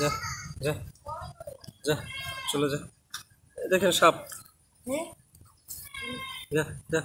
যা যা যা চলে যা দেখেন সাপ হ্যাঁ? যা যা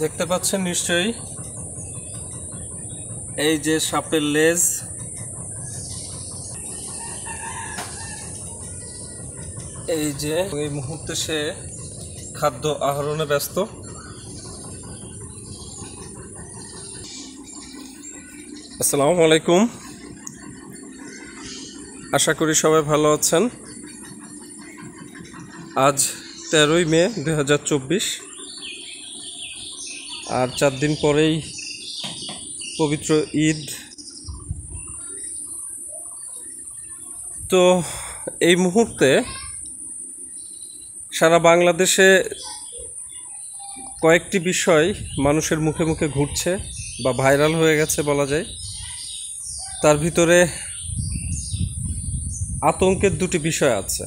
দেখতে পাচ্ছেন নিশ্চয়ই এই যে সাপের লেজ এই যে ওই মুহূর্তে সে খাদ্য আহরণে ব্যস্ত আসসালামু আলাইকুম আশা করি সবাই ভালো আছেন আজ তেরোই মে দু আর চার দিন পরেই পবিত্র ঈদ তো এই মুহূর্তে সারা বাংলাদেশে কয়েকটি বিষয় মানুষের মুখে মুখে ঘুরছে বা ভাইরাল হয়ে গেছে বলা যায় তার ভিতরে আতঙ্কের দুটি বিষয় আছে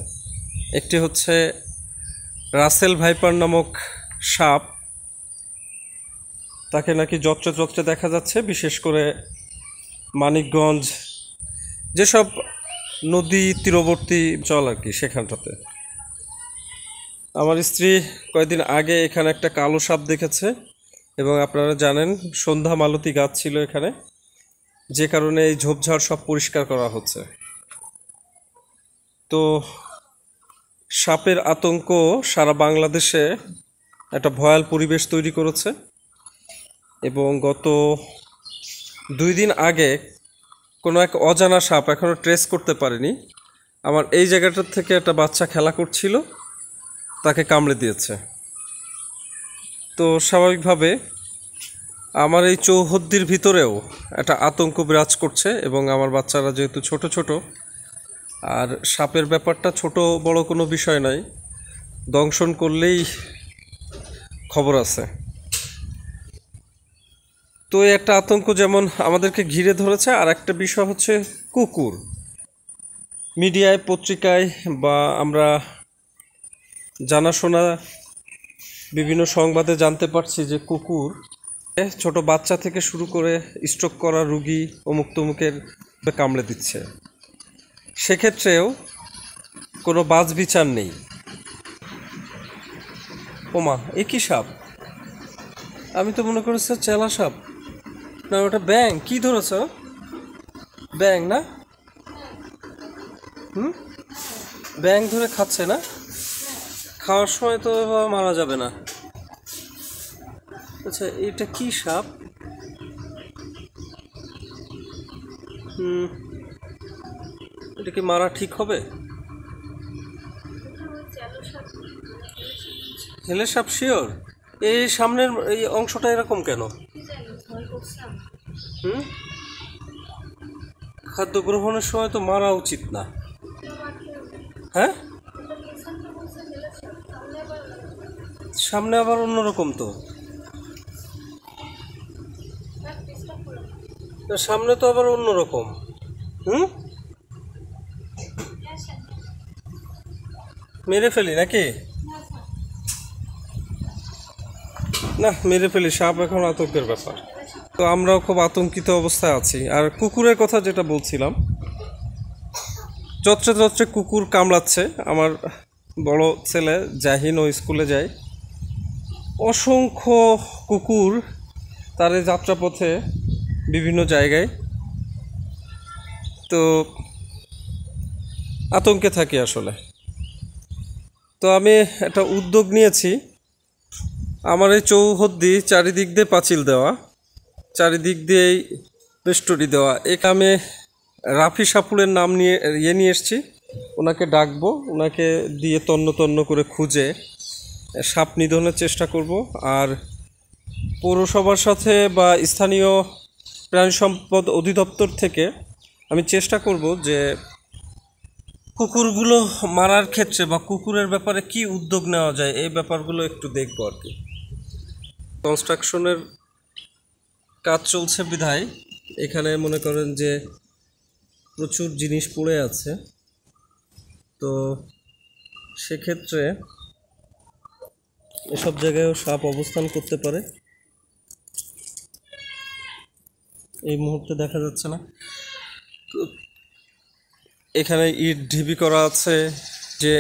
একটি হচ্ছে রাসেল ভাইপার নামক সাপ তাকে নাকি যত্রে যত্রে দেখা যাচ্ছে বিশেষ করে মানিকগঞ্জ যেসব নদী তীরবর্তী চল আর কি সেখানটাতে আমার স্ত্রী কয়েকদিন আগে এখানে একটা কালো সাপ দেখেছে এবং আপনারা জানেন সন্ধ্যা মালতী গাছ ছিল এখানে যে কারণে এই ঝোপঝাড় সব পরিষ্কার করা হচ্ছে তো সাপের আতঙ্ক সারা বাংলাদেশে একটা ভয়াল পরিবেশ তৈরি করেছে এবং গত দুই দিন আগে কোনো এক অজানা সাপ এখনও ট্রেস করতে পারেনি আমার এই জায়গাটার থেকে একটা বাচ্চা খেলা করছিল তাকে কামড়ে দিয়েছে তো স্বাভাবিকভাবে আমার এই চৌহদ্দির ভিতরেও একটা আতঙ্ক বিরাজ করছে এবং আমার বাচ্চারা যেহেতু ছোট ছোট আর সাপের ব্যাপারটা ছোট বড় কোনো বিষয় নাই দংশন করলেই খবর আছে তো একটা আতঙ্ক যেমন আমাদেরকে ঘিরে ধরেছে আর একটা বিষয় হচ্ছে কুকুর মিডিয়ায় পত্রিকায় বা আমরা জানাশোনা বিভিন্ন সংবাদে জানতে পারছি যে কুকুর ছোট বাচ্চা থেকে শুরু করে স্ট্রোক করা রুগী অমুক তমুকের কামড়ে দিচ্ছে সেক্ষেত্রেও কোনো বাজ বিচার নেই ওমা এ কী সাপ আমি তো মনে করি স্যার চেলা সাপ না ওটা ব্যাং কি ধরেছ ব্যাং না হুম ব্যাং ধরে খাচ্ছে না খাওয়ার সময় তো মারা যাবে না আচ্ছা এটা কি সাপ এটা কি মারা ঠিক হবে হেলে সাপ শিওর এই সামনের এই অংশটা এরকম কেন হুম খাদ্য গ্রহণের সময় তো মারা উচিত না হ্যাঁ সামনে আবার অন্যরকম তো সামনে তো আবার অন্যরকম হুম মেরে ফেলি নাকি না মেরে ফেলি সাপ এখন আতঙ্কের ব্যাপার তো আমরাও খুব আতঙ্কিত অবস্থায় আছি আর কুকুরের কথা যেটা বলছিলাম যত্রে যত্রে কুকুর কামড়াচ্ছে আমার বড় ছেলে জাহিন ও স্কুলে যায় অসংখ্য কুকুর তার যাত্রাপথে বিভিন্ন জায়গায় তো আতঙ্কে থাকি আসলে তো আমি একটা উদ্যোগ নিয়েছি আমার এই চৌহদ্দি চারিদিক দিয়ে পাঁচিল দেওয়া চারিদিক দিয়েই বেষ্টরি দেওয়া এক আমি রাফি সাপুরের নাম নিয়ে ইয়ে নিয়ে এসছি ওনাকে ডাকবো ওনাকে দিয়ে তন্ন তন্ন করে খুঁজে সাপ নিধনের চেষ্টা করব আর পৌরসভার সাথে বা স্থানীয় প্রাণী সম্পদ অধিদপ্তর থেকে আমি চেষ্টা করব যে কুকুরগুলো মারার ক্ষেত্রে বা কুকুরের ব্যাপারে কি উদ্যোগ নেওয়া যায় এই ব্যাপারগুলো একটু দেখব আর কি কনস্ট্রাকশনের কাজ চলছে বিধায় এখানে মনে করেন যে প্রচুর জিনিস পড়ে আছে তো সেক্ষেত্রে এসব জায়গায়ও সাপ অবস্থান করতে পারে এই মুহূর্তে দেখা যাচ্ছে না তো এখানে ইট ঢিবি করা আছে যে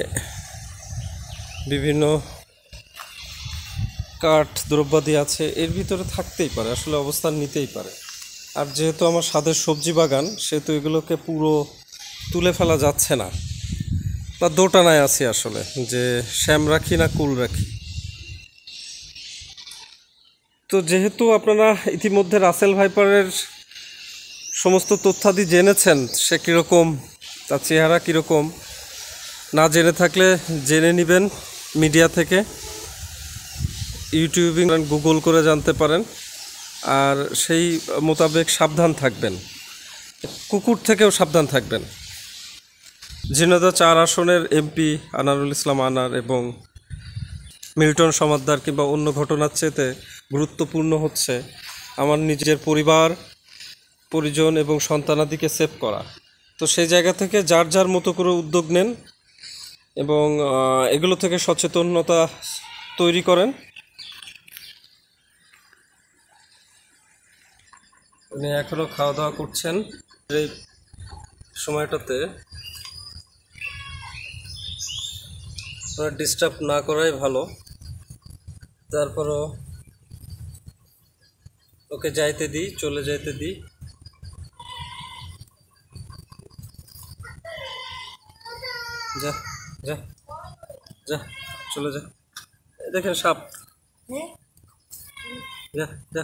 বিভিন্ন কাঠ দ্রব্যাদি আছে এর ভিতরে থাকতেই পারে আসলে অবস্থান নিতেই পারে আর যেহেতু আমার স্বাদের সবজি বাগান সেহেতু এগুলোকে পুরো তুলে ফেলা যাচ্ছে না বা দোটানায় আছি আসলে যে শ্যাম রাখি না কুল রাখি তো যেহেতু আপনারা ইতিমধ্যে রাসেল ভাইপারের সমস্ত তথ্যাদি জেনেছেন সে কীরকম তার চেহারা কীরকম না জেনে থাকলে জেনে নেবেন মিডিয়া থেকে ইউটিউবিং গুগল করে জানতে পারেন আর সেই মোতাবেক সাবধান থাকবেন কুকুর থেকেও সাবধান থাকবেন ঝিনাদা চার আসনের এমপি আনারুল ইসলাম আনার এবং মিল্টন সমাদ্দার কিংবা অন্য ঘটনার চেয়েতে গুরুত্বপূর্ণ হচ্ছে আমার নিজের পরিবার পরিজন এবং সন্তানাদিকে সেভ করা তো সেই জায়গা থেকে যার যার মতো করে উদ্যোগ নেন এবং এগুলো থেকে সচেতনতা তৈরি করেন উনি এখনও খাওয়া দাওয়া করছেন এই সময়টাতে ডিস্টার্ব না করাই ভালো তারপরও ওকে যাইতে দিই চলে যাইতে দিই যা যা যা চলে যা দেখেন সাপ যা যা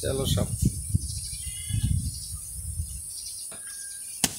চলো সাপ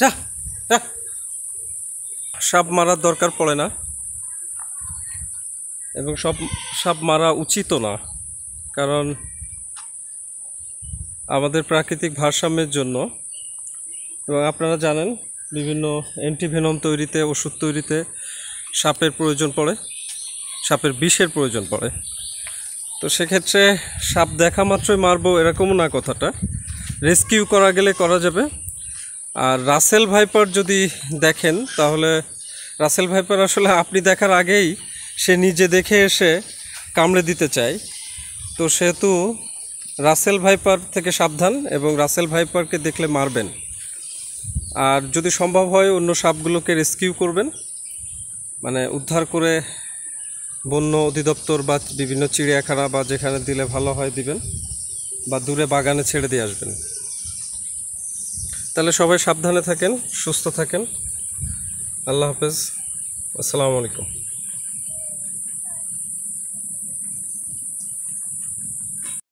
যা যা সাপ মারার দরকার পড়ে না এবং সব সাপ মারা উচিত না কারণ আমাদের প্রাকৃতিক ভারসাম্যের জন্য এবং আপনারা জানেন বিভিন্ন অ্যান্টিভেনম তৈরিতে ওষুধ তৈরিতে সাপের প্রয়োজন পড়ে সাপের বিষের প্রয়োজন পড়ে তো সেক্ষেত্রে সাপ দেখা মাত্রই মারবো এরকমও না কথাটা রেস্কিউ করা গেলে করা যাবে আর রাসেল ভাইপার যদি দেখেন তাহলে রাসেল ভাইপার আসলে আপনি দেখার আগেই সে নিজে দেখে এসে কামড়ে দিতে চায় তো সেহেতু রাসেল ভাইপার থেকে সাবধান এবং রাসেল ভাইপারকে দেখলে মারবেন আর যদি সম্ভব হয় অন্য সাপগুলোকে রেস্কিউ করবেন মানে উদ্ধার করে বন্য অধিদপ্তর বা বিভিন্ন চিড়িয়াখানা বা যেখানে দিলে ভালো হয় দিবেন বা দূরে বাগানে ছেড়ে দিয়ে আসবেন তাহলে সবাই সাবধানে থাকেন সুস্থ থাকেন আল্লাহ হাফেজ আসসালামু আলাইকুম